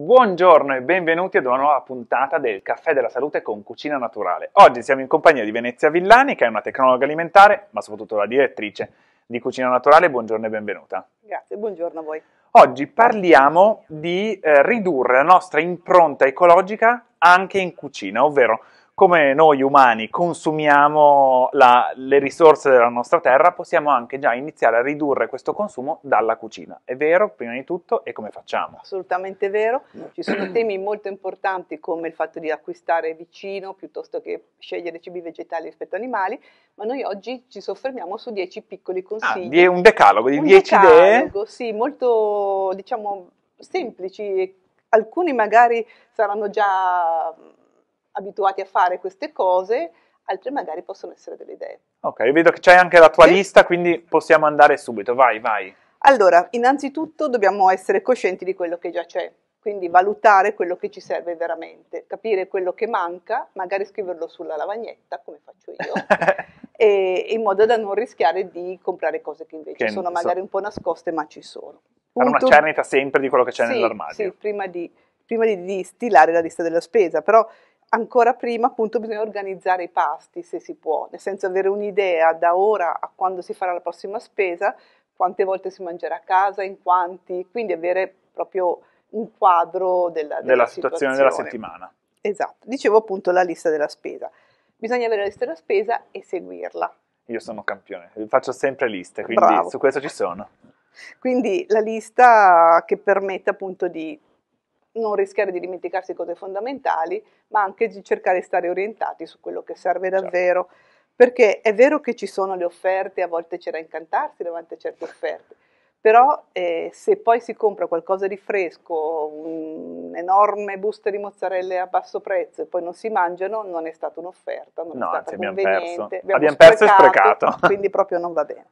Buongiorno e benvenuti ad una nuova puntata del Caffè della Salute con Cucina Naturale. Oggi siamo in compagnia di Venezia Villani, che è una tecnologa alimentare, ma soprattutto la direttrice di Cucina Naturale. Buongiorno e benvenuta. Grazie, buongiorno a voi. Oggi parliamo di eh, ridurre la nostra impronta ecologica anche in cucina, ovvero come noi umani consumiamo la, le risorse della nostra terra, possiamo anche già iniziare a ridurre questo consumo dalla cucina. È vero, prima di tutto, e come facciamo? Assolutamente vero. Ci sono temi molto importanti come il fatto di acquistare vicino piuttosto che scegliere cibi vegetali rispetto a animali, ma noi oggi ci soffermiamo su dieci piccoli ah, consigli. Ah, un decalogo di 10 idee? Un decalogo, sì, molto, diciamo, semplici. Alcuni magari saranno già abituati a fare queste cose, altre magari possono essere delle idee. Ok, vedo che c'è anche la tua sì. lista, quindi possiamo andare subito, vai, vai. Allora, innanzitutto dobbiamo essere coscienti di quello che già c'è, quindi valutare quello che ci serve veramente, capire quello che manca, magari scriverlo sulla lavagnetta, come faccio io, e, in modo da non rischiare di comprare cose che invece che sono magari so. un po' nascoste, ma ci sono. Punto... una cernita sempre di quello che c'è sì, nell'armadio. Sì, prima di, prima di, di stilare la lista della spesa, però ancora prima appunto bisogna organizzare i pasti se si può, nel senso avere un'idea da ora a quando si farà la prossima spesa, quante volte si mangerà a casa, in quanti, quindi avere proprio un quadro della, della, della situazione, situazione della settimana. Esatto, dicevo appunto la lista della spesa. Bisogna avere la lista della spesa e seguirla. Io sono campione, faccio sempre liste, quindi Bravo. su questo ci sono. Quindi la lista che permette appunto di non rischiare di dimenticarsi cose fondamentali, ma anche di cercare di stare orientati su quello che serve certo. davvero. Certo. Perché è vero che ci sono le offerte, a volte c'è da incantarsi davanti a certe offerte, però eh, se poi si compra qualcosa di fresco, un'enorme busta di mozzarella a basso prezzo e poi non si mangiano, non è stata un'offerta, non no, è stata anzi, conveniente. Abbiamo perso, abbiamo abbiamo perso sprecato, e sprecato. Quindi proprio non va bene.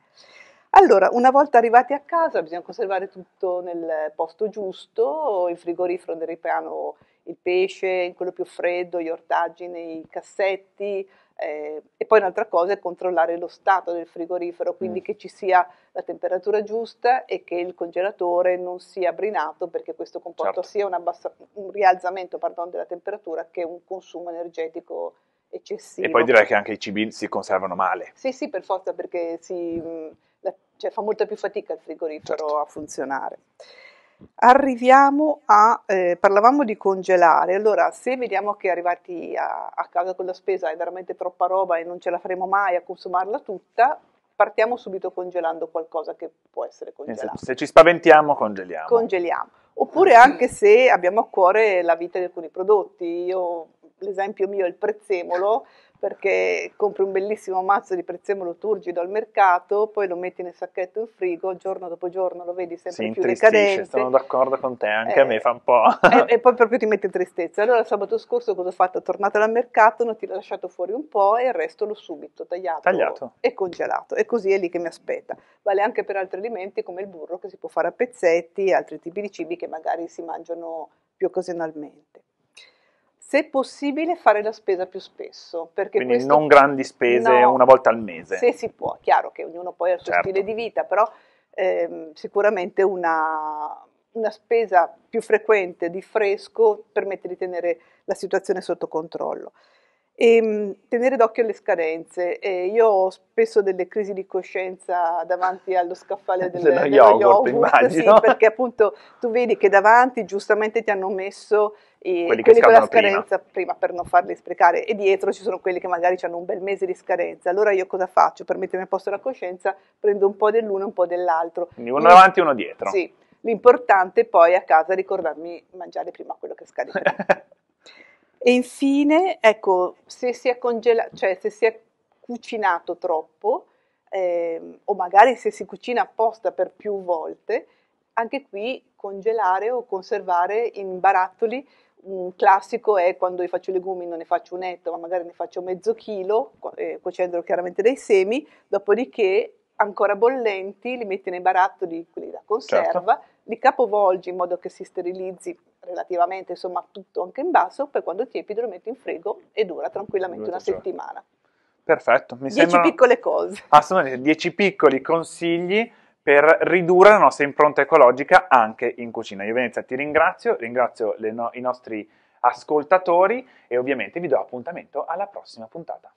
Allora, una volta arrivati a casa bisogna conservare tutto nel posto giusto, in frigorifero nel ripiano il pesce, in quello più freddo, gli ortaggi nei cassetti eh, e poi un'altra cosa è controllare lo stato del frigorifero, quindi mm. che ci sia la temperatura giusta e che il congelatore non sia brinato perché questo comporta certo. sia un, abbassa- un rialzamento pardon, della temperatura che un consumo energetico eccessivo. E poi direi che anche i cibi si conservano male. Sì, sì, per forza perché si... Mh, mm, cioè fa molta più fatica il frigorifero certo. a funzionare. Arriviamo a, eh, parlavamo di congelare, allora se vediamo che arrivati a, a casa con la spesa è veramente troppa roba e non ce la faremo mai a consumarla tutta, partiamo subito congelando qualcosa che può essere congelato. Se ci spaventiamo, congeliamo. Congeliamo. Oppure anche se abbiamo a cuore la vita di alcuni prodotti, io l'esempio mio è il prezzemolo, perché compri un bellissimo mazzo di prezzemolo turgido al mercato, poi lo metti nel sacchetto in frigo, giorno dopo giorno lo vedi sempre si più decadente. sono d'accordo con te, anche eh, a me fa un po'. e, eh, e, poi proprio ti mette in tristezza. Allora sabato scorso cosa ho fatto? Tornato dal mercato, non ti l'ho lasciato fuori un po' e il resto l'ho subito tagliato, tagliato, e congelato. E così è lì che mi aspetta. Vale anche per altri alimenti come il burro che si può fare a pezzetti, altri tipi di cibi che magari si mangiano più occasionalmente se possibile fare la spesa più spesso. Perché Quindi questo... non grandi spese no, una volta al mese. Se si può, chiaro che ognuno poi ha il suo certo. stile di vita, però ehm, sicuramente una, una, spesa più frequente di fresco permette di tenere la situazione sotto controllo. E ehm, tenere d'occhio le scadenze. Eh, io ho spesso delle crisi di coscienza davanti allo scaffale eh, del, dello, dello yogurt, yogurt sì, perché appunto tu vedi che davanti giustamente ti hanno messo i, eh, quelli, quelli con la scadenza prima. prima. per non farli sprecare e dietro ci sono quelli che magari hanno un bel mese di scadenza. Allora io cosa faccio? Per mettermi a posto la coscienza prendo un po' dell'uno e un po' dell'altro. Quindi uno davanti e uno dietro. Sì. L'importante poi a casa ricordarmi mangiare prima quello che scade E infine, ecco, se si è, congela- cioè, se si è cucinato troppo, eh, o magari se si cucina apposta per più volte, anche qui congelare o conservare in barattoli. Un classico è quando io faccio legumi non ne faccio un etto, ma magari ne faccio mezzo chilo, eh, cuocendolo chiaramente dei semi, dopodiché ancora bollenti li metti nei barattoli, quelli da conserva, certo. li capovolgi in modo che si sterilizzi relativamente insomma tutto anche in basso, poi quando è tiepido lo metti in frigo e dura tranquillamente una settimana. Perfetto, mi dieci sembrano... piccole cose. Assolutamente, dieci piccoli consigli per ridurre la nostra impronta ecologica anche in cucina. Io Venezia ti ringrazio, ringrazio no... i nostri ascoltatori e ovviamente vi do appuntamento alla prossima puntata.